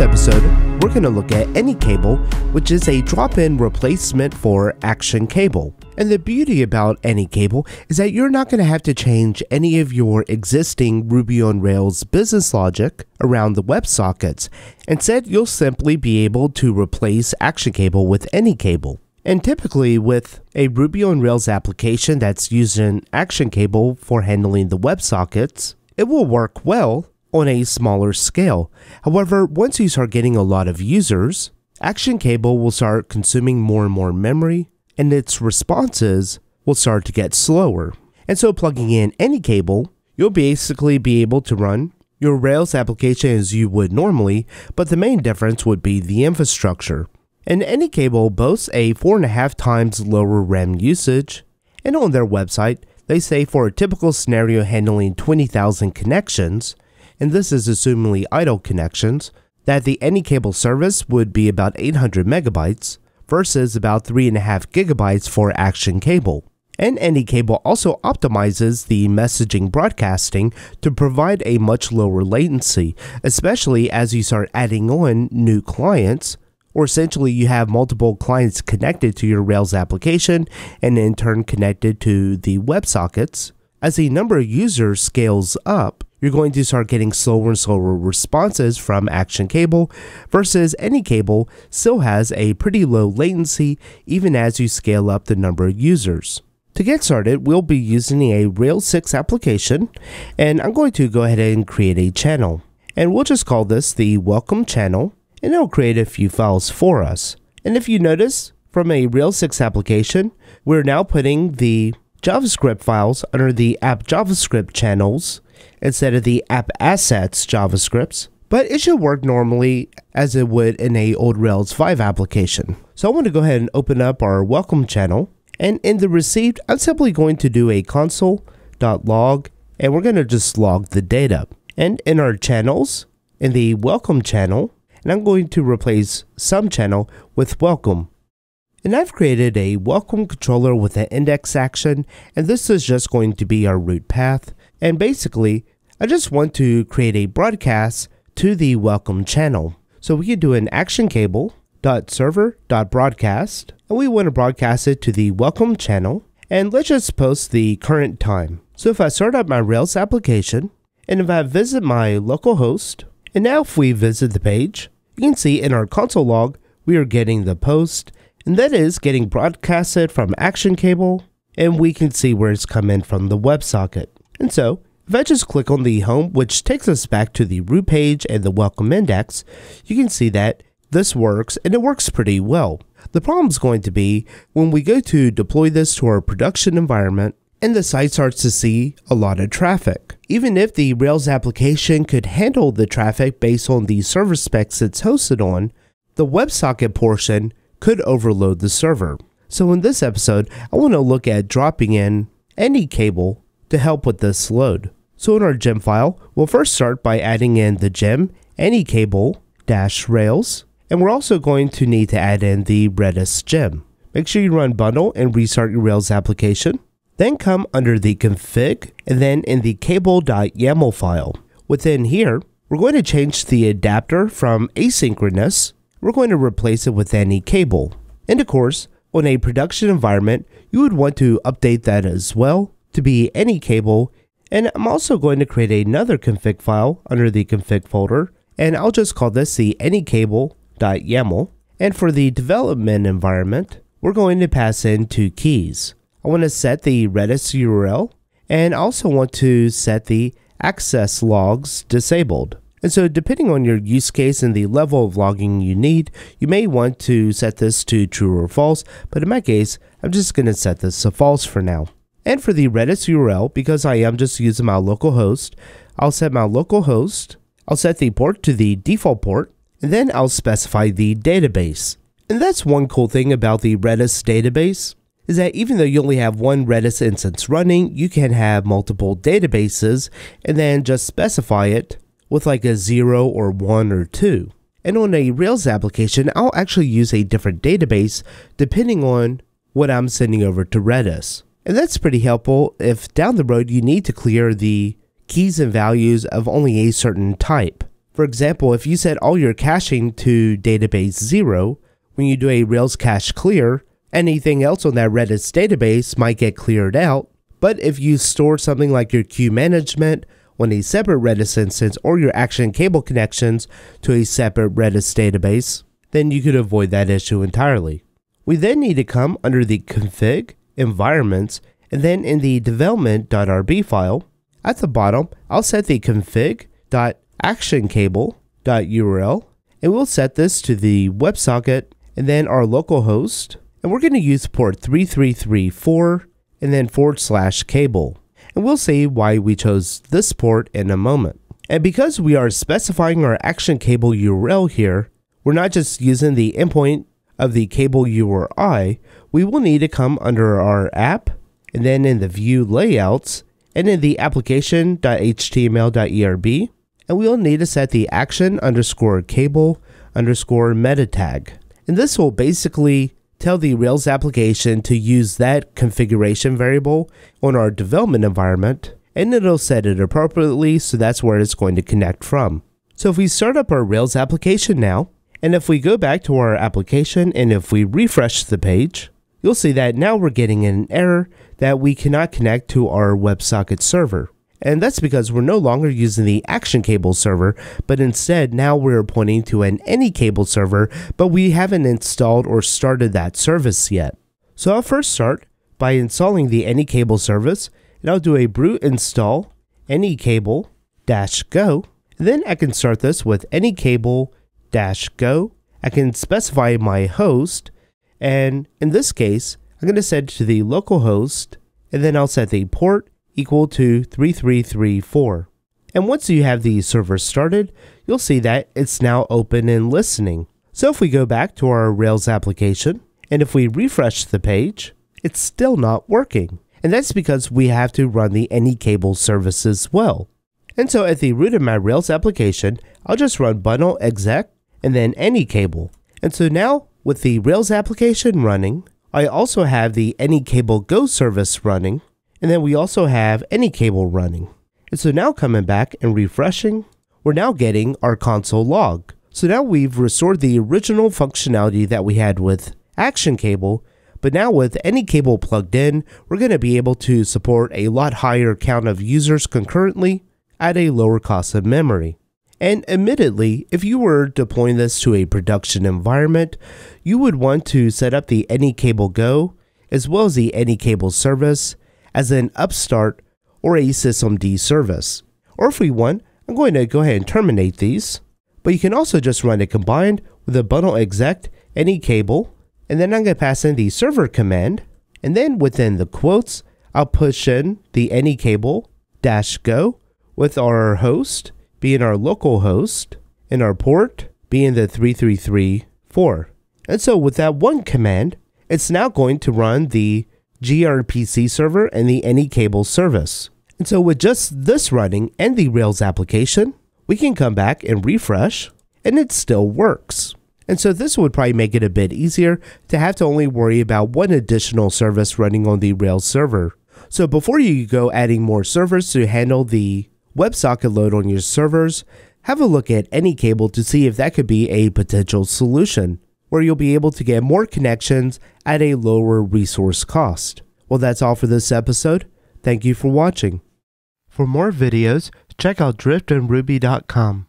this episode, we're going to look at any cable, which is a drop-in replacement for action cable. And the beauty about any cable is that you're not going to have to change any of your existing Ruby on Rails business logic around the WebSockets. Instead, you'll simply be able to replace action cable with any cable. And typically with a Ruby on Rails application that's using action cable for handling the WebSockets, it will work well on a smaller scale. However, once you start getting a lot of users, Action Cable will start consuming more and more memory, and its responses will start to get slower. And so plugging in any cable, you'll basically be able to run your Rails application as you would normally, but the main difference would be the infrastructure. And any cable boasts a 4.5 times lower RAM usage, and on their website, they say for a typical scenario handling 20,000 connections, and this is assumingly idle connections, that the AnyCable service would be about 800 megabytes versus about 3.5 gigabytes for Action Cable. And AnyCable also optimizes the messaging broadcasting to provide a much lower latency, especially as you start adding on new clients, or essentially you have multiple clients connected to your Rails application and in turn connected to the WebSockets. As the number of users scales up, you're going to start getting slower and slower responses from Action Cable versus any cable still has a pretty low latency even as you scale up the number of users. To get started, we'll be using a Rails 6 application, and I'm going to go ahead and create a channel. And we'll just call this the welcome channel, and it'll create a few files for us. And if you notice, from a Rails 6 application, we're now putting the JavaScript files under the app JavaScript channels instead of the app assets JavaScripts, but it should work normally as it would in a old Rails 5 application. So I want to go ahead and open up our welcome channel. And in the received, I'm simply going to do a console.log and we're going to just log the data. And in our channels, in the welcome channel, and I'm going to replace some channel with welcome. And I've created a welcome controller with an index action, and this is just going to be our root path. And basically, I just want to create a broadcast to the welcome channel. So we can do an action cable dot server dot broadcast, and we want to broadcast it to the welcome channel. And let's just post the current time. So if I start up my Rails application, and if I visit my local host, and now if we visit the page, you can see in our console log, we are getting the post, and that is getting broadcasted from action cable, and we can see where it's coming from the WebSocket. And so, if I just click on the home, which takes us back to the root page and the welcome index, you can see that this works and it works pretty well. The problem is going to be when we go to deploy this to our production environment and the site starts to see a lot of traffic. Even if the Rails application could handle the traffic based on the server specs it's hosted on, the WebSocket portion could overload the server. So in this episode, I want to look at dropping in any cable to help with this load. So in our gem file, we'll first start by adding in the gem, any cable, dash rails, and we're also going to need to add in the Redis gem. Make sure you run bundle and restart your Rails application. Then come under the config and then in the cable.yaml file. Within here, we're going to change the adapter from asynchronous. We're going to replace it with any cable. And of course, on a production environment, you would want to update that as well to be any cable. And I'm also going to create another config file under the config folder. And I'll just call this the anycable.yaml. And for the development environment, we're going to pass in two keys. I want to set the Redis URL and I also want to set the access logs disabled. And so depending on your use case and the level of logging you need, you may want to set this to true or false, but in my case, I'm just going to set this to false for now. And for the Redis URL, because I am just using my local host, I'll set my local host, I'll set the port to the default port, and then I'll specify the database. And that's one cool thing about the Redis database, is that even though you only have one Redis instance running, you can have multiple databases and then just specify it with like a 0 or 1 or 2. And on a Rails application, I'll actually use a different database depending on what I'm sending over to Redis. And that's pretty helpful if down the road you need to clear the keys and values of only a certain type. For example, if you set all your caching to database 0, when you do a Rails cache clear, anything else on that Redis database might get cleared out. But if you store something like your queue management on a separate Redis instance or your action cable connections to a separate Redis database, then you could avoid that issue entirely. We then need to come under the config environments, and then in the development.rb file, at the bottom, I'll set the config.actioncable.url, and we'll set this to the WebSocket, and then our localhost, and we're going to use port 3334, and then forward slash cable. And we'll see why we chose this port in a moment. And because we are specifying our action cable URL here, we're not just using the endpoint of the cable URI, we will need to come under our app, and then in the view layouts, and in the application.html.erb, and we will need to set the action underscore cable underscore meta tag. And this will basically tell the Rails application to use that configuration variable on our development environment, and it'll set it appropriately, so that's where it's going to connect from. So if we start up our Rails application now, and if we go back to our application and if we refresh the page, you'll see that now we're getting an error that we cannot connect to our WebSocket server. And that's because we're no longer using the action cable server, but instead now we're pointing to an any cable server, but we haven't installed or started that service yet. So I'll first start by installing the any cable service, and I'll do a brute install any cable dash go. Then I can start this with any cable dash go. I can specify my host, and in this case, I'm going to set to the local host, and then I'll set the port equal to 3334. And once you have the server started, you'll see that it's now open and listening. So if we go back to our Rails application, and if we refresh the page, it's still not working. And that's because we have to run the AnyCable service as well. And so at the root of my Rails application, I'll just run bundle exec and then any cable. And so now with the Rails application running, I also have the Any Cable Go service running, and then we also have Any Cable running. And so now coming back and refreshing, we're now getting our console log. So now we've restored the original functionality that we had with Action Cable, but now with any cable plugged in, we're going to be able to support a lot higher count of users concurrently at a lower cost of memory. And admittedly, if you were deploying this to a production environment, you would want to set up the AnyCable Go as well as the AnyCable service as an upstart or a systemd service. Or if we want, I'm going to go ahead and terminate these. But you can also just run it combined with a bundle exec AnyCable, and then I'm going to pass in the server command, and then within the quotes, I'll push in the AnyCable dash go with our host being our local host, and our port being the 3334. And so with that one command, it's now going to run the gRPC server and the AnyCable service. And so with just this running and the Rails application, we can come back and refresh and it still works. And so this would probably make it a bit easier to have to only worry about one additional service running on the Rails server. So before you go adding more servers to handle the WebSocket load on your servers, have a look at any cable to see if that could be a potential solution, where you'll be able to get more connections at a lower resource cost. Well, that's all for this episode. Thank you for watching. For more videos, check out driftandruby.com.